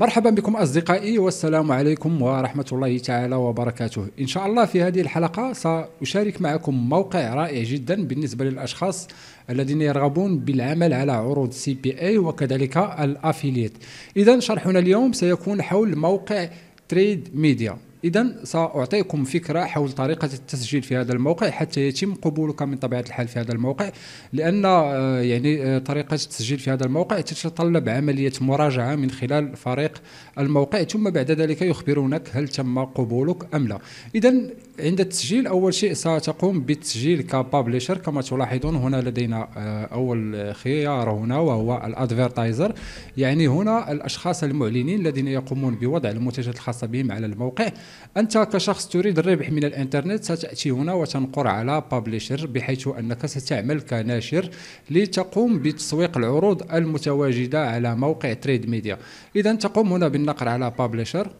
مرحبا بكم أصدقائي والسلام عليكم ورحمة الله تعالى وبركاته إن شاء الله في هذه الحلقة سأشارك معكم موقع رائع جدا بالنسبة للأشخاص الذين يرغبون بالعمل على عروض سي بي اي وكذلك الافيليت إذا شرحنا اليوم سيكون حول موقع تريد ميديا اذا ساعطيكم فكره حول طريقه التسجيل في هذا الموقع حتى يتم قبولك من طبيعه الحال في هذا الموقع لان آه، يعني آه، طريقه التسجيل في هذا الموقع تتطلب عمليه مراجعه من خلال فريق الموقع ثم بعد ذلك يخبرونك هل تم قبولك ام لا اذا عند التسجيل اول شيء ستقوم بالتسجيل كبابليشر كما تلاحظون هنا لدينا آه، اول خيار هنا وهو الادفيرتايزر يعني هنا الاشخاص المعلنين الذين يقومون بوضع المنتجات الخاصه بهم على الموقع انت كشخص تريد الربح من الانترنت ستاتي هنا وتنقر على بابليشر بحيث انك ستعمل كناشر لتقوم بتسويق العروض المتواجده على موقع تريد ميديا اذا تقوم هنا بالنقر على بابليشر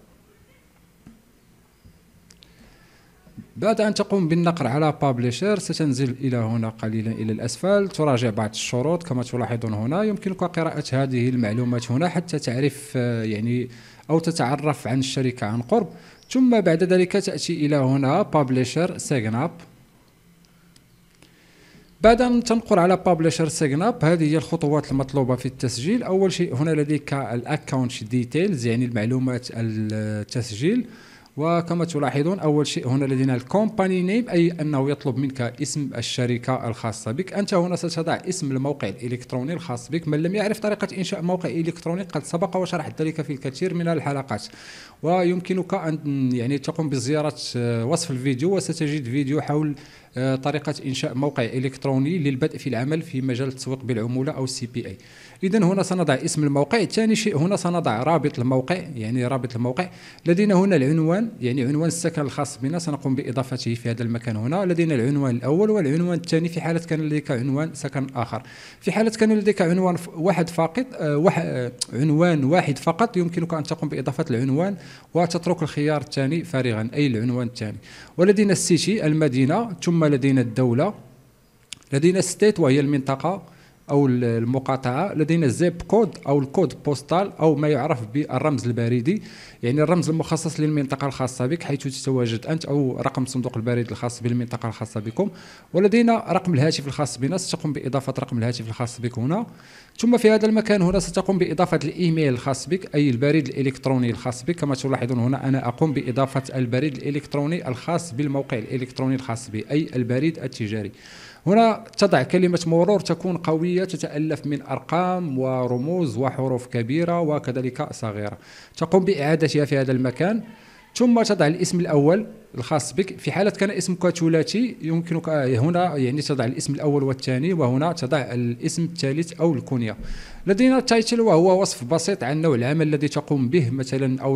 بعد أن تقوم بالنقر على بابليشر ستنزل إلى هنا قليلا إلى الأسفل تراجع بعض الشروط كما تلاحظون هنا يمكنك قراءة هذه المعلومات هنا حتى تعرف آه، يعني أو تتعرف عن الشركة عن قرب ثم بعد ذلك تأتي إلى هنا بابليشر سيجن اب بعد أن تنقر على بابليشر سيجن اب هذه هي الخطوات المطلوبة في التسجيل أول شيء هنا لديك الاكونت ديتيلز يعني المعلومات التسجيل وكما تلاحظون أول شيء هنا لدينا الكومباني نيم أي أنه يطلب منك اسم الشركة الخاصة بك أنت هنا ستضع اسم الموقع الإلكتروني الخاص بك من لم يعرف طريقة إنشاء موقع إلكتروني قد سبق وشرحت ذلك في الكثير من الحلقات ويمكنك أن يعني تقوم بزيارة آه، وصف الفيديو وستجد فيديو حول آه، طريقه انشاء موقع الكتروني للبدء في العمل في مجال التسويق بالعموله او السي بي اي اذا هنا سنضع اسم الموقع ثاني شيء هنا سنضع رابط الموقع يعني رابط الموقع لدينا هنا العنوان يعني عنوان السكن الخاص بنا سنقوم باضافته في هذا المكان هنا لدينا العنوان الاول والعنوان الثاني في حاله كان لديك عنوان سكن اخر في حاله كان لديك عنوان واحد فقط آه، واحد آه، عنوان واحد فقط يمكنك ان تقوم باضافه العنوان وتترك الخيار الثاني فارغا اي العنوان الثاني ولدينا السيتي المدينه ثم ثم لدينا الدوله لدينا ستيت وهي المنطقه او المقاطعه لدينا الزيب كود او الكود بوستال او ما يعرف بالرمز البريدي يعني الرمز المخصص للمنطقة الخاصة بك حيث تتواجد أنت أو رقم صندوق البريد الخاص بالمنطقة الخاصة بكم ولدينا رقم الهاتف الخاص بنا ستقوم بإضافة رقم الهاتف الخاص بك هنا ثم في هذا المكان هنا ستقوم بإضافة الإيميل الخاص بك أي البريد الإلكتروني الخاص بك كما تلاحظون هنا أنا أقوم بإضافة البريد الإلكتروني الخاص بالموقع الإلكتروني الخاص بي أي البريد التجاري هنا تضع كلمة مرور تكون قوية تتألف من أرقام ورموز وحروف كبيرة وكذلك صغيرة تقوم بإعادة تحتاجها في هذا المكان ثم تضع الاسم الاول الخاص بك في حاله كان اسمك ثلاثي يمكنك آه، هنا يعني تضع الاسم الاول والثاني وهنا تضع الاسم الثالث او الكنيه لدينا التايتل وهو وصف بسيط عن نوع العمل الذي تقوم به مثلا او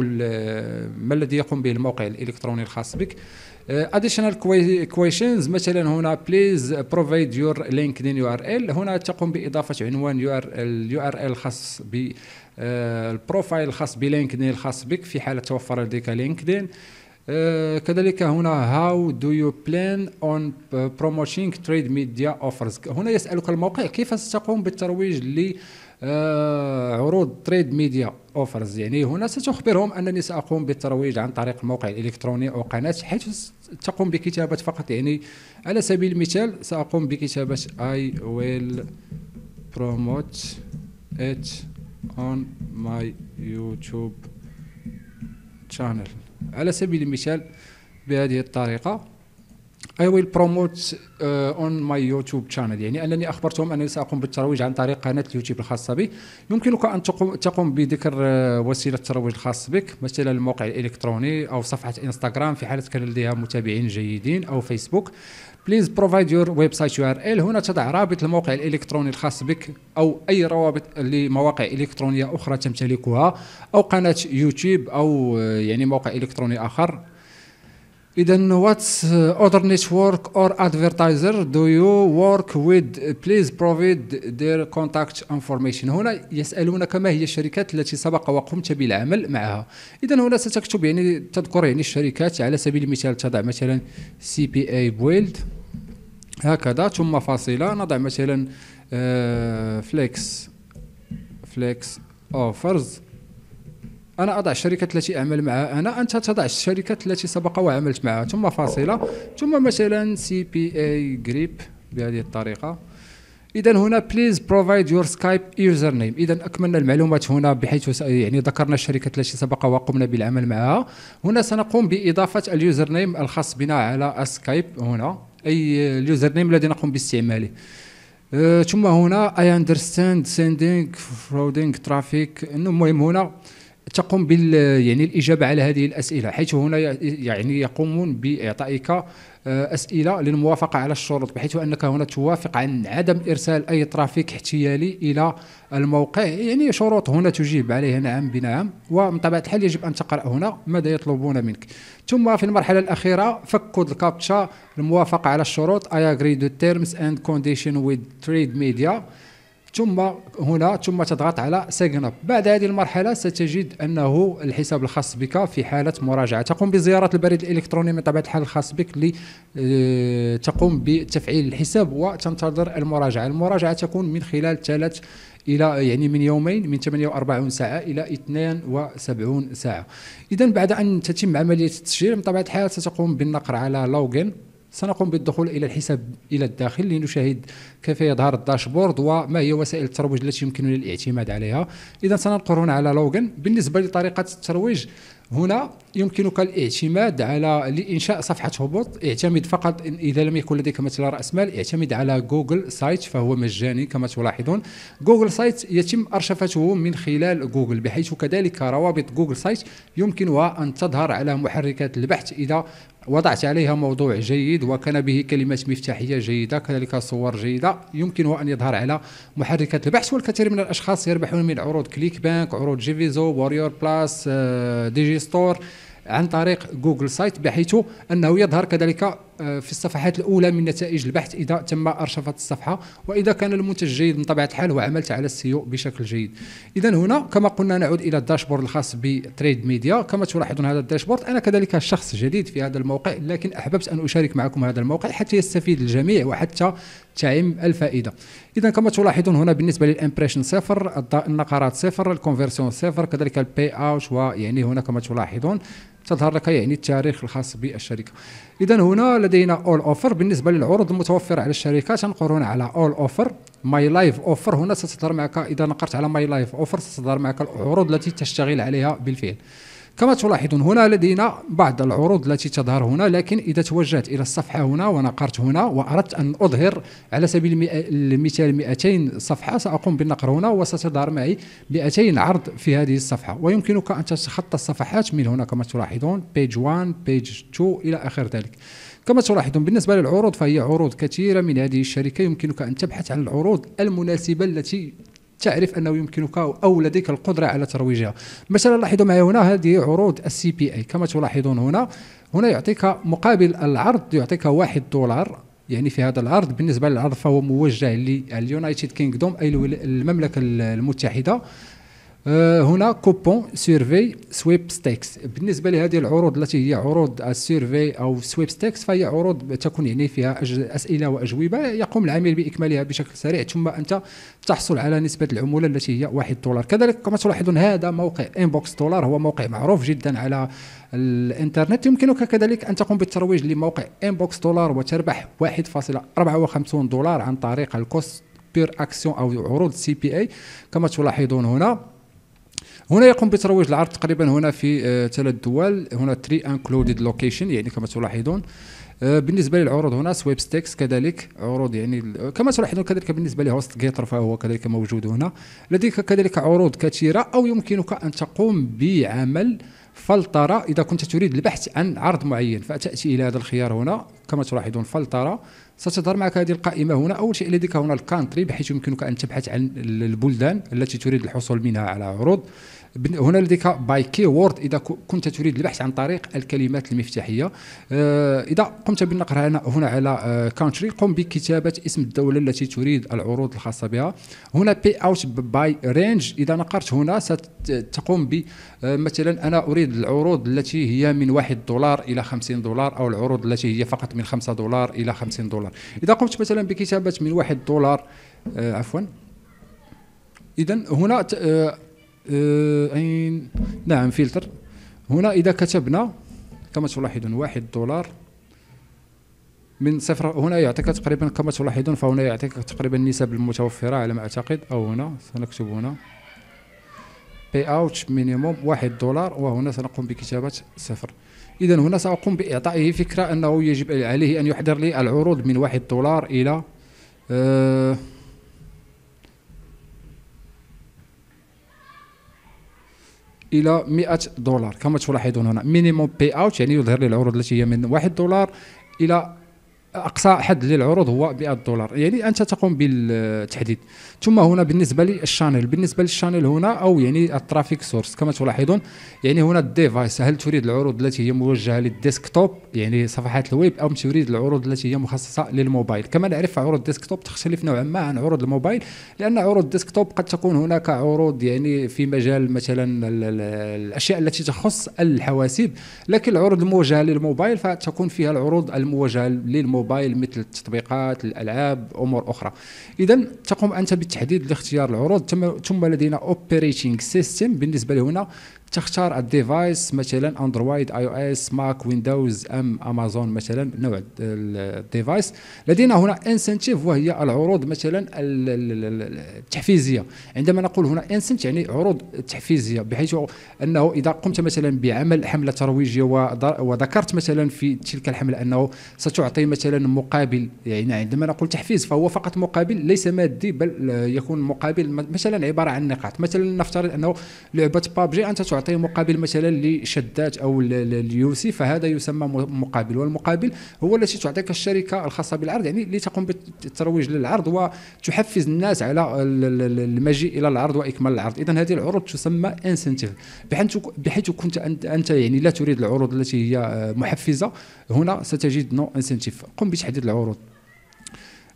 ما الذي يقوم به الموقع الالكتروني الخاص بك اديشنال uh, كويشنز مثلا هنا بليز بروفايد يور لينكدين يو ار ال هنا تقوم باضافه عنوان يو ار ال يو ار ال الخاص ب البروفايل uh, الخاص بلينكدين الخاص بك في حاله توفر لديك لينكدين uh, كذلك هنا هاو دو يو بلان اون بروموشينغ تريد ميديا اوفرز هنا يسالك الموقع كيف ستقوم بالترويج ل آه، عروض تريد ميديا اوفرز يعني هنا ستخبرهم انني ساقوم بالترويج عن طريق الموقع الالكتروني او قناه حيث تقوم بكتابه فقط يعني على سبيل المثال ساقوم بكتابه اي ويل بروموت ات اون ماي يوتيوب شانل على سبيل المثال بهذه الطريقه I will promote uh, on my YouTube channel يعني أنني أخبرتهم أنني سأقوم بالترويج عن طريق قناة اليوتيوب الخاصة بي يمكنك أن تقوم, تقوم بذكر uh, وسيلة الترويج الخاص بك مثلا الموقع الإلكتروني أو صفحة إنستغرام في حالة كان لديها متابعين جيدين أو فيسبوك بليز بروفايد يور ويب سايت يو ار ال هنا تضع رابط الموقع الالكتروني الخاص بك او اي روابط لمواقع الكترونيه اخرى تمتلكها او قناه يوتيوب او uh, يعني موقع الكتروني اخر إذا واتس uh, other نيتورك أور advertiser دو يو ورك with بليز uh, بروفيد their كونتاكت انفورميشن هنا يسألونك ما هي الشركات التي سبق وقمت بالعمل معها إذا هنا ستكتب يعني تذكر يعني الشركات على سبيل المثال تضع مثلا سي بي اي بويلد هكذا ثم فاصلة نضع مثلا فليكس فليكس اوفرز انا اضع الشركات التي اعمل معها انا انت تضع الشركات التي سبق وعملت معها ثم فاصله ثم مثلا سي بي اي جريب بهذه الطريقه اذا هنا بليز بروفايد يور سكايب يوزر نيم اذا اكملنا المعلومات هنا بحيث يعني ذكرنا الشركه التي سبق وقمنا بالعمل معها هنا سنقوم باضافه اليوزر نيم الخاص بنا على سكايب هنا اي اليوزر نيم الذي نقوم باستعماله آه، ثم هنا اي اندرستاند سيندينغ فرودينغ ترافيك المهم هنا تقوم بال يعني الاجابه على هذه الاسئله حيث هنا يعني يقومون باعطائك آه، اسئله للموافقه على الشروط بحيث انك هنا توافق عن عدم ارسال اي ترافيك احتيالي الى الموقع يعني شروط هنا تجيب عليها نعم بنعم ومن طبيعه الحال يجب ان تقرا هنا ماذا يطلبون منك ثم في المرحله الاخيره فك الكابتشا الموافقه على الشروط اي اجري دو تيرمز اند كونديشن ويز تريد ميديا ثم هنا ثم تضغط على سيجن اب بعد هذه المرحله ستجد انه الحساب الخاص بك في حاله مراجعه تقوم بزياره البريد الالكتروني من طبيعه الحال الخاص بك لتقوم آه، بتفعيل الحساب وتنتظر المراجعه المراجعه تكون من خلال ثلاث الى يعني من يومين من 48 ساعه الى 72 ساعه اذا بعد ان تتم عمليه التسجيل من طبيعه الحال ستقوم بالنقر على لوغين سنقوم بالدخول الى الحساب الى الداخل لنشاهد كيف يظهر الداشبورد وما هي وسائل الترويج التي يمكننا الاعتماد عليها اذا سننقر هنا على لوغن بالنسبه لطريقه الترويج هنا يمكنك الاعتماد على لانشاء صفحه هبوط اعتمد فقط اذا لم يكن لديك مثلا راس مال اعتمد على جوجل سايت فهو مجاني كما تلاحظون جوجل سايت يتم ارشفته من خلال جوجل بحيث كذلك روابط جوجل سايت يمكنها ان تظهر على محركات البحث اذا وضعت عليها موضوع جيد وكان به كلمات مفتاحيه جيده كذلك صور جيده يمكنه ان يظهر على محركات البحث والكثير من الاشخاص يربحون من عروض كليك بانك عروض جيفيزو وريور بلاس آه، ديجي ستور عن طريق جوجل سايت بحيث انه يظهر كذلك آه، في الصفحات الاولى من نتائج البحث اذا تم ارشفه الصفحه واذا كان المنتج جيد من طبيعه الحال وعملت على السيو بشكل جيد اذا هنا كما قلنا نعود الى الداشبورد الخاص بتريد ميديا كما تلاحظون هذا الداشبورد انا كذلك شخص جديد في هذا الموقع لكن احببت ان اشارك معكم هذا الموقع حتى يستفيد الجميع وحتى تعم الفائده اذا كما تلاحظون هنا بالنسبه للامبريشن صفر النقرات صفر الكونفرسيون صفر كذلك البي اوت ويعني هنا كما تلاحظون تظهر لك يعني التاريخ الخاص بالشركه اذا هنا لدينا اول اوفر بالنسبه للعروض المتوفره على الشركه تنقر هنا على اول اوفر ماي لايف اوفر هنا ستظهر معك اذا نقرت على ماي لايف اوفر ستظهر معك العروض التي تشتغل عليها بالفعل كما تلاحظون هنا لدينا بعض العروض التي تظهر هنا لكن إذا توجهت إلى الصفحة هنا ونقرت هنا وأردت أن أظهر على سبيل المثال 200 صفحة سأقوم بالنقر هنا وستظهر معي 200 عرض في هذه الصفحة ويمكنك أن تتخطى الصفحات من هنا كما تلاحظون بيج 1 بيج 2 إلى آخر ذلك كما تلاحظون بالنسبة للعروض فهي عروض كثيرة من هذه الشركة يمكنك أن تبحث عن العروض المناسبة التي تعرف انه يمكنك او لديك القدره على ترويجها مثلا لاحظوا معي هنا هذه عروض السي بي اي كما تلاحظون هنا هنا يعطيك مقابل العرض يعطيك واحد دولار يعني في هذا العرض بالنسبه للعرض فهو موجه لليونايتد كينغدوم اي المملكه المتحده آه، هنا كوبون سيرفي سويب ستيكس بالنسبه لهذه العروض التي هي عروض السيرفي او سويب ستيكس فهي عروض تكون يعني فيها اسئله واجوبه يقوم العميل باكمالها بشكل سريع ثم انت تحصل على نسبه العموله التي هي 1 دولار كذلك كما تلاحظون هذا موقع انبوكس دولار هو موقع معروف جدا على الانترنت يمكنك كذلك ان تقوم بالترويج لموقع انبوكس دولار وتربح 1.54 دولار عن طريق الكوست بير اكسيون او عروض سي بي اي كما تلاحظون هنا هنا يقوم بترويج العرض تقريبا هنا في آه، ثلاث دول هنا تري انكلودد لوكيشن يعني كما تلاحظون آه، بالنسبه للعروض هنا سويب ستيكس كذلك عروض يعني كما تلاحظون كذلك بالنسبه لهوست جيتر فهو كذلك موجود هنا لديك كذلك عروض كثيره او يمكنك ان تقوم بعمل فلترة إذا كنت تريد البحث عن عرض معين فتأتي إلى هذا الخيار هنا كما تلاحظون فلترة ستظهر معك هذه القائمة هنا أول شيء لديك هنا الكانتري بحيث يمكنك أن تبحث عن البلدان التي تريد الحصول منها على عروض هنا لديك باي كي وورد اذا كنت تريد البحث عن طريق الكلمات المفتاحيه آه، اذا قمت بالنقر هنا على كونتري آه، قم بكتابه اسم الدوله التي تريد العروض الخاصه بها هنا بي اوت باي رينج اذا نقرت هنا ستقوم ب آه، مثلا انا اريد العروض التي هي من 1 دولار الى 50 دولار او العروض التي هي فقط من 5 دولار الى 50 دولار اذا قمت مثلا بكتابه من 1 دولار عفوا اذا هنا آه، أين نعم فلتر هنا إذا كتبنا كما تلاحظون واحد دولار من صفر هنا يعطيك تقريبا كما تلاحظون فهنا يعطيك تقريبا النسب المتوفرة على ما أعتقد أو هنا سنكتب هنا بي اوت مينيموم واحد دولار وهنا سنقوم بكتابة صفر إذا هنا سأقوم بإعطائه فكرة أنه يجب عليه أن يحضر لي العروض من واحد دولار إلى آه الى 100 دولار كما تلاحظون هنا مينيموم بي اوت يعني يظهر لي العروض التي هي من 1 دولار الى اقصى حد للعروض هو 100 دولار يعني انت تقوم بالتحديد ثم هنا بالنسبه للشانل بالنسبه للشانل هنا او يعني الترافيك سورس كما تلاحظون يعني هنا الديفايس هل تريد العروض التي هي موجهه للديسكتوب يعني صفحات الويب ام تريد العروض التي هي مخصصه للموبايل كما نعرف عروض الديسكتوب تختلف نوعا ما عن عروض الموبايل لان عروض الديسكتوب قد تكون هناك عروض يعني في مجال مثلا الاشياء التي تخص الحواسيب لكن العروض الموجهه للموبايل فتكون فيها العروض الموجهه للموبايل الموبايل مثل التطبيقات الالعاب امور اخرى اذا تقوم انت بتحديد لاختيار العروض ثم لدينا اوبريتنج سيستم بالنسبه لهنا تختار الديفايس مثلا اندرويد اي او اس ماك ويندوز ام امازون مثلا نوع الديفايس لدينا هنا انسنتيف وهي العروض مثلا التحفيزيه عندما نقول هنا انسنت يعني عروض تحفيزيه بحيث انه اذا قمت مثلا بعمل حمله ترويجيه وذكرت مثلا في تلك الحمله انه ستعطي مثلا مقابل يعني عندما نقول تحفيز فهو فقط مقابل ليس مادي بل يكون مقابل مثلا عباره عن نقاط مثلا نفترض انه لعبه بابجي انت تعطي يعطيه مقابل مثلا لشدات او اليوسي فهذا يسمى مقابل والمقابل هو التي تعطيك الشركه الخاصه بالعرض يعني لتقوم بالترويج للعرض وتحفز الناس على المجيء الى العرض واكمال العرض اذا هذه العروض تسمى انسنتيف بحيث بحيث كنت انت يعني لا تريد العروض التي هي محفزه هنا ستجد نو انسنتيف قم بتحديد العروض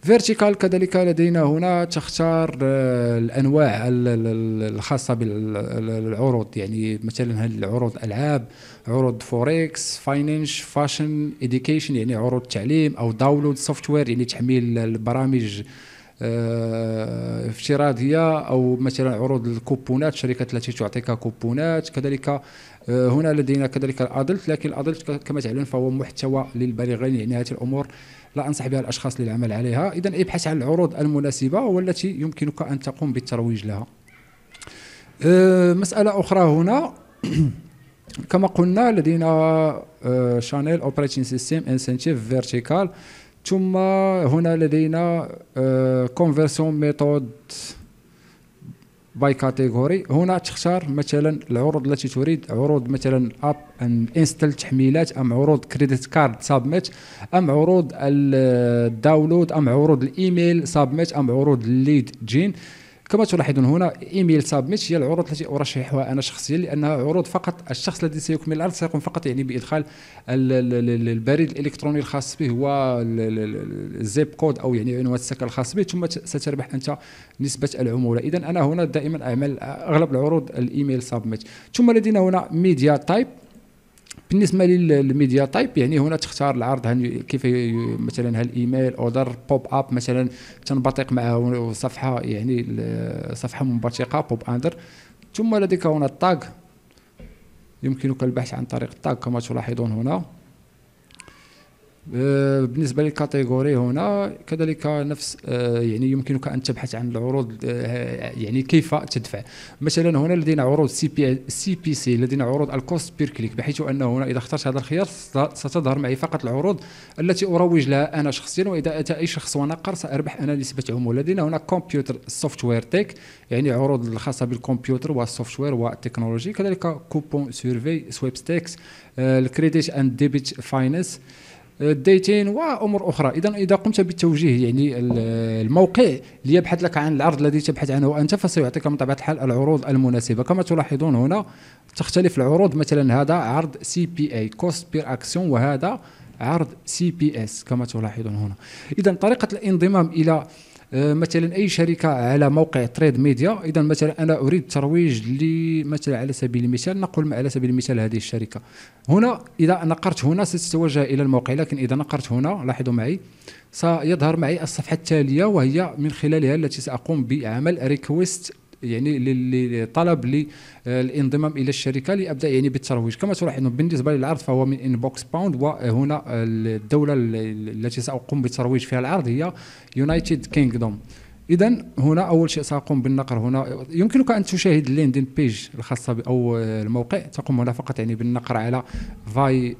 فيرتيكال كذلك لدينا هنا تختار آه، الانواع الخاصه بالعروض يعني مثلا هذه العروض العاب عروض فوركس فاينانش فاشن اديوكيشن يعني عروض تعليم او داونلود سوفتوير يعني تحميل البرامج آه، افتراضيه او مثلا عروض الكوبونات شركات التي تعطيك كوبونات كذلك آه، هنا لدينا كذلك الادلت لكن الادلت كما تعلم فهو محتوى للبالغين يعني هذه الامور لا أنصح بها الأشخاص للعمل عليها إذا ابحث إيه، عن العروض المناسبة والتي يمكنك أن تقوم بالترويج لها أه، مسألة أخرى هنا كما قلنا لدينا شانيل اوبريتين سيستم انسنتيف فيرتيكال ثم هنا لدينا كونفرسيون أه، ميثود باي كاتيجوري هنا تختار مثلا العروض التي تريد عروض مثلا اب ان انستل تحميلات ام عروض كريدت كارد سابميت ام عروض الداونلود ام عروض الايميل سابميت ام عروض الليد جين كما تلاحظون هنا ايميل سابميت هي العروض التي ارشحها انا شخصيا لانها عروض فقط الشخص الذي سيكمل العرض سيقوم فقط يعني بادخال البريد الالكتروني الخاص به هو الزيب كود او يعني عنوان السكن الخاص به ثم ستربح انت نسبه العموله اذا انا هنا دائما اعمل اغلب العروض الايميل سابميت ثم لدينا هنا ميديا تايب بالنسبه للميديا تايب يعني هنا تختار العرض كيف مثلا هل ايميل اوردر بوب اب مثلا تنبطق معه صفحه يعني صفحه منبثقه بوب اندر ثم لديك هنا التاج يمكنك البحث عن طريق التاج كما تلاحظون هنا آه، بالنسبه للكاتيجوري هنا كذلك نفس آه، يعني يمكنك ان تبحث عن العروض آه، يعني كيف تدفع مثلا هنا لدينا عروض سي بي سي بي سي لدينا عروض الكوست بير كليك بحيث ان هنا اذا اخترت هذا الخيار ستظهر معي فقط العروض التي اروج لها انا شخصيا واذا اتى اي شخص ونقر ساربح انا نسبه عموله لدينا هنا كمبيوتر سوفت وير تيك يعني عروض الخاصه بالكمبيوتر والسوفت وير والتكنولوجي كذلك كوبون سيرفي سويبستيكس الكريديت اند ديبيت فاينانس الديتين وامور اخرى اذا اذا قمت بالتوجيه يعني الموقع ليبحث لك عن العرض الذي تبحث عنه انت فسيعطيك من طبيعه الحال العروض المناسبه كما تلاحظون هنا تختلف العروض مثلا هذا عرض سي بي اي كوست بير اكسيون وهذا عرض سي بي اس كما تلاحظون هنا اذا طريقه الانضمام الى آه، مثلا اي شركه على موقع تريد ميديا اذا مثلا انا اريد ترويج لي مثلا على سبيل المثال نقول على سبيل المثال هذه الشركه هنا اذا نقرت هنا ستتوجه الى الموقع لكن اذا نقرت هنا لاحظوا معي سيظهر معي الصفحه التاليه وهي من خلالها التي ساقوم بعمل ريكويست يعني للطلب للانضمام آه، الى الشركه لابدا يعني بالترويج كما تلاحظون بالنسبه للعرض فهو من انبوكس باوند وهنا الدوله التي ساقوم بالترويج فيها العرض هي يونايتد كينغدوم اذا هنا اول شيء ساقوم بالنقر هنا يمكنك ان تشاهد الليندين بيج الخاصه او الموقع تقوم هنا فقط يعني بالنقر على فاي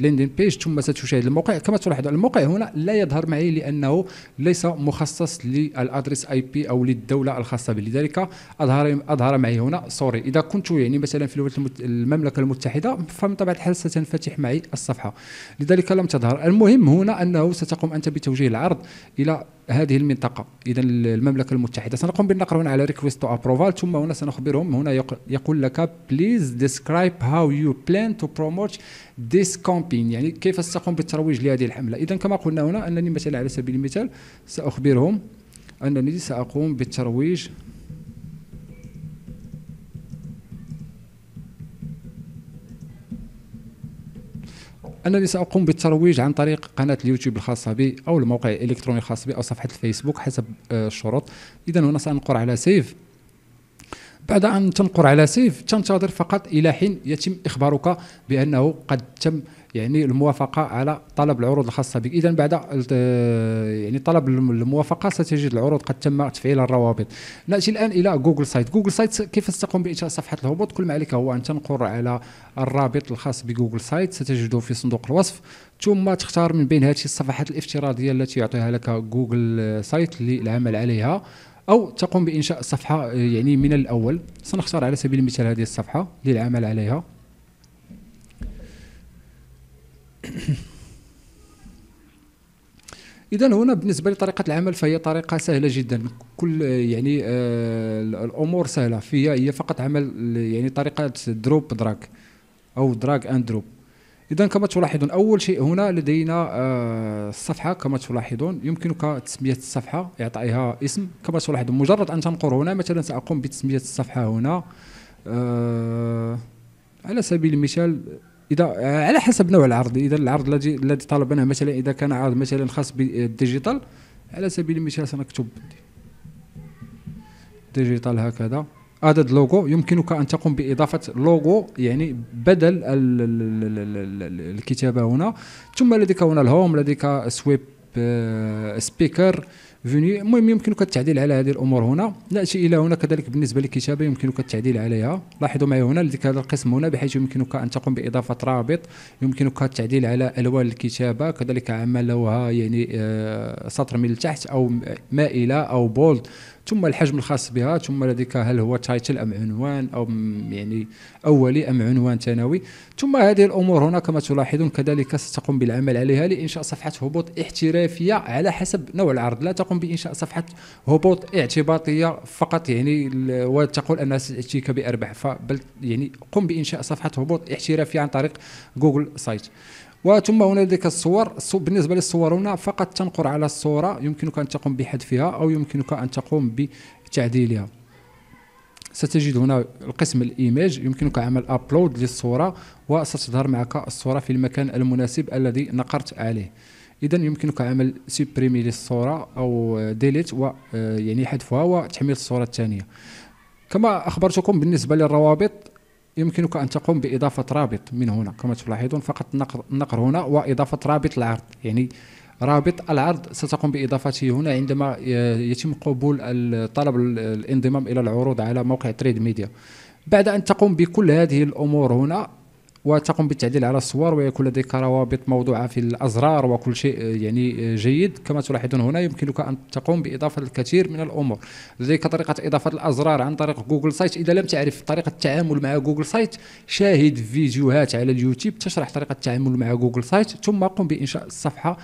ليندين بيج ثم ستشاهد الموقع كما تلاحظ الموقع هنا لا يظهر معي لانه ليس مخصص للادريس اي بي او للدوله الخاصه به لذلك اظهر اظهر معي هنا سوري اذا كنت يعني مثلا في الولايات المملكه المتحده فمن طبيعه الحال ستنفتح معي الصفحه لذلك لم تظهر المهم هنا انه ستقوم انت بتوجيه العرض الى هذه المنطقه اذا المملكه المتحده سنقوم بالنقر هنا على ريكويست ابروفال ثم هنا سنخبرهم هنا يقول لك بليز ديسكرايب هاو يو بلان تو بروموت ديس كامبين يعني كيف ستقوم بالترويج لهذه الحمله اذا كما قلنا هنا انني مثلا على سبيل المثال ساخبرهم انني ساقوم بالترويج انني ساقوم بالترويج عن طريق قناه اليوتيوب الخاصه بي او الموقع الالكتروني الخاص بي او صفحه الفيسبوك حسب آه، الشروط اذا هنا سانقر على سيف بعد أن تنقر على سيف تنتظر فقط إلى حين يتم إخبارك بأنه قد تم يعني الموافقة على طلب العروض الخاصة بك إذا بعد يعني طلب الموافقة ستجد العروض قد تم تفعيل الروابط نأتي الآن إلى جوجل سايت جوجل سايت كيف تقوم بإنشاء صفحة الهبوط كل ما عليك هو أن تنقر على الرابط الخاص بجوجل سايت ستجده في صندوق الوصف ثم تختار من بين هذه الصفحات الافتراضية التي يعطيها لك جوجل سايت للعمل عليها او تقوم بانشاء صفحه يعني من الاول سنختار على سبيل المثال هذه الصفحه للعمل عليها اذا هنا بالنسبه لطريقه العمل فهي طريقه سهله جدا كل يعني آه الامور سهله فيها هي فقط عمل يعني طريقه دروب دراج او دراج اند دروب اذا كما تلاحظون اول شيء هنا لدينا الصفحه آه، كما تلاحظون يمكنك تسميه الصفحه اعطائها اسم كما تلاحظون مجرد ان تنقر هنا مثلا ساقوم بتسميه الصفحه هنا آه، على سبيل المثال اذا آه، على حسب نوع العرض اذا العرض الذي الذي طلبناه مثلا اذا كان عرض مثلا خاص بالديجيتال على سبيل المثال سنكتب ديجيتال هكذا ادد لوجو يمكنك ان تقوم باضافه لوجو يعني بدل الكتابه هنا ثم لديك هنا الهوم لديك سويب سبيكر فيني المهم يمكنك التعديل على هذه الامور هنا ناتي الى هنا كذلك بالنسبه للكتابه يمكنك التعديل عليها لاحظوا معي هنا لديك هذا القسم هنا بحيث يمكنك ان تقوم باضافه رابط يمكنك التعديل على الوان الكتابه كذلك عملوها يعني آه، سطر من التحت او مائله او بولد ثم الحجم الخاص بها ثم لديك هل هو تايتل ام عنوان او يعني اولي ام عنوان ثانوي ثم هذه الامور هنا كما تلاحظون كذلك ستقوم بالعمل عليها لانشاء صفحه هبوط احترافيه على حسب نوع العرض لا تقوم بانشاء صفحه هبوط اعتباطيه فقط يعني وتقول انها ستاتيك بارباح فبل يعني قم بانشاء صفحه هبوط احترافيه عن طريق جوجل سايت وثم هنالك الصور بالنسبة للصور هنا فقط تنقر على الصورة يمكنك أن تقوم بحذفها أو يمكنك أن تقوم بتعديلها ستجد هنا القسم الايميج يمكنك عمل ابلود للصوره وستظهر معك الصوره في المكان المناسب الذي نقرت عليه اذا يمكنك عمل سوبريمي للصوره او ديليت ويعني آه، حذفها وتحميل الصوره الثانيه كما اخبرتكم بالنسبه للروابط يمكنك أن تقوم بإضافة رابط من هنا كما تلاحظون فقط النقر هنا وإضافة رابط العرض يعني رابط العرض ستقوم بإضافته هنا عندما يتم قبول طلب الانضمام إلى العروض على موقع تريد ميديا بعد أن تقوم بكل هذه الأمور هنا وتقوم بالتعديل على الصور ويكون لديك روابط موضوعة في الأزرار وكل شيء آه، يعني آه، جيد كما تلاحظون هنا يمكنك أن تقوم بإضافة الكثير من الأمور لديك طريقة إضافة الأزرار عن طريق جوجل سايت إذا لم تعرف طريقة التعامل مع جوجل سايت شاهد فيديوهات على اليوتيوب تشرح طريقة التعامل مع جوجل سايت ثم قم بإنشاء الصفحة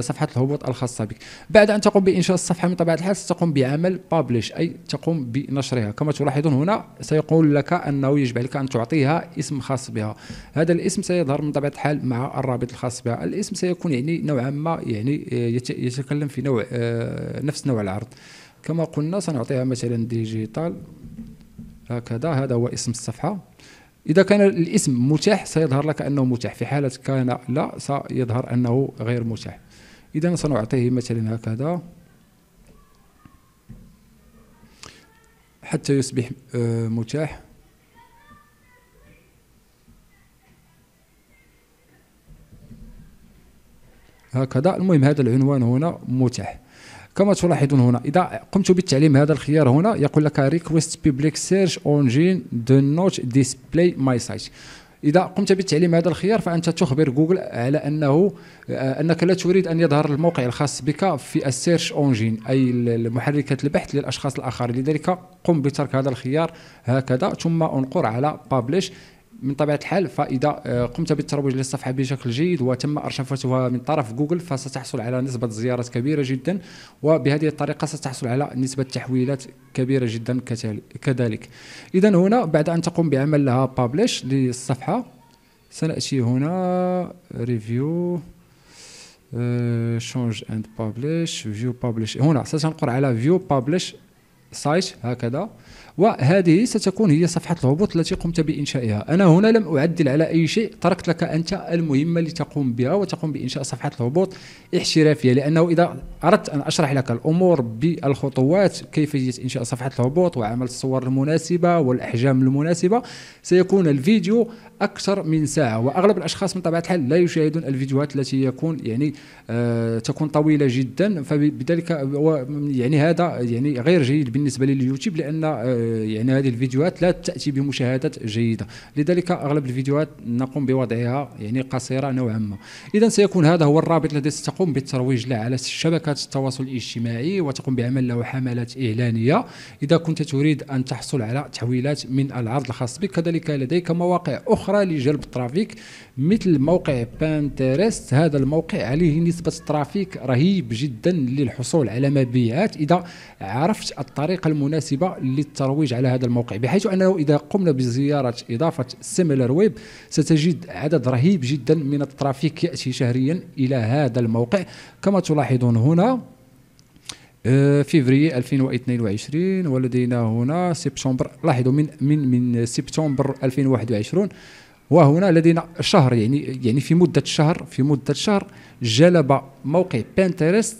صفحه الهبوط الخاصه بك بعد ان تقوم بانشاء الصفحه من طبيعه الحال ستقوم بعمل بابليش اي تقوم بنشرها كما تلاحظون هنا سيقول لك انه يجب عليك ان تعطيها اسم خاص بها هذا الاسم سيظهر من طبيعه الحال مع الرابط الخاص بها الاسم سيكون يعني نوعا ما يعني آه، يتكلم في نوع آه، نفس نوع العرض كما قلنا سنعطيها مثلا ديجيتال هكذا هذا هو اسم الصفحه اذا كان الاسم متاح سيظهر لك انه متاح في حاله كان لا سيظهر انه غير متاح إذا سنعطيه مثلا هكذا حتى يصبح آه، متاح هكذا المهم هذا العنوان هنا متاح كما تلاحظون هنا اذا قمت بالتعليم هذا الخيار هنا يقول لك ريكويست بيبليك سيرش اونجين دو نوت ديسبلاي ماي سايت اذا قمت بتعليم هذا الخيار فانت تخبر جوجل على انه انك لا تريد ان يظهر الموقع الخاص بك في السيرش اونجين اي محركات البحث للاشخاص الاخرين لذلك قم بترك هذا الخيار هكذا ثم انقر على بابليش من طبيعه الحال فاذا آه، قمت بالترويج للصفحه بشكل جيد وتم ارشفتها من طرف جوجل فستحصل على نسبه زيارات كبيره جدا وبهذه الطريقه ستحصل على نسبه تحويلات كبيره جدا كذلك اذا هنا بعد ان تقوم بعمل لها بابليش للصفحه سناتي هنا ريفيو شونج اند بابليش فيو بابليش هنا ستنقر على فيو بابليش سايت هكذا وهذه ستكون هي صفحة الهبوط التي قمت بإنشائها أنا هنا لم أعدل على أي شيء تركت لك أنت المهمة اللي تقوم بها وتقوم بإنشاء صفحة الهبوط احترافية لأنه إذا أردت أن أشرح لك الأمور بالخطوات كيفية إنشاء صفحة الهبوط وعمل الصور المناسبة والأحجام المناسبة سيكون الفيديو أكثر من ساعة وأغلب الأشخاص من طبيعة الحال لا يشاهدون الفيديوهات التي يكون يعني آه تكون طويلة جدا فبذلك يعني هذا يعني غير جيد بالنسبة لليوتيوب لأن آه يعني هذه الفيديوهات لا تاتي بمشاهدات جيده لذلك اغلب الفيديوهات نقوم بوضعها يعني قصيره نوعا ما اذا سيكون هذا هو الرابط الذي ستقوم بالترويج له على شبكات التواصل الاجتماعي وتقوم بعمل له حملات اعلانيه اذا كنت تريد ان تحصل على تحويلات من العرض الخاص بك كذلك لديك مواقع اخرى لجلب الترافيك مثل موقع بانتريست هذا الموقع عليه نسبة ترافيك رهيب جدا للحصول على مبيعات إذا عرفت الطريقة المناسبة للترويج على هذا الموقع بحيث أنه إذا قمنا بزيارة إضافة سيميلر ويب ستجد عدد رهيب جدا من الترافيك يأتي شهريا إلى هذا الموقع كما تلاحظون هنا آه، فيفري 2022 ولدينا هنا سبتمبر لاحظوا من من من سبتمبر 2021 وهنا لدينا شهر يعني يعني في مده شهر في مده شهر جلب موقع بنترست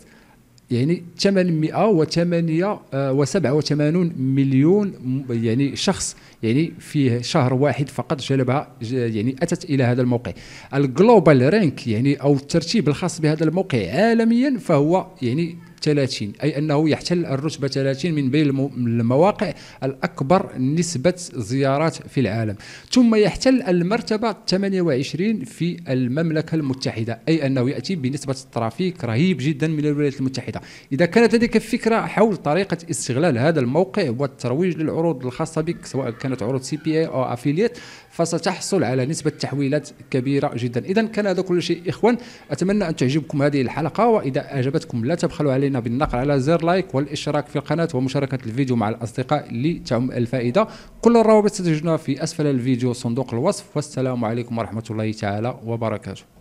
يعني 887 مليون يعني شخص يعني في شهر واحد فقط جلبها يعني اتت الى هذا الموقع الجلوبال رانك يعني او الترتيب الخاص بهذا الموقع عالميا فهو يعني 30 أي أنه يحتل الرتبة 30 من بين المواقع الأكبر نسبة زيارات في العالم ثم يحتل المرتبة 28 في المملكة المتحدة أي أنه يأتي بنسبة ترافيك رهيب جدا من الولايات المتحدة إذا كانت لديك فكرة حول طريقة استغلال هذا الموقع والترويج للعروض الخاصة بك سواء كانت عروض سي بي اي أو أفيليت فستحصل على نسبة تحويلات كبيرة جدا إذا كان هذا كل شيء إخوان أتمنى أن تعجبكم هذه الحلقة وإذا أعجبتكم لا تبخلوا علينا بالنقر على زر لايك والاشتراك في القناة ومشاركة الفيديو مع الأصدقاء لتعم الفائدة كل الروابط ستجدونها في أسفل الفيديو صندوق الوصف والسلام عليكم ورحمة الله تعالى وبركاته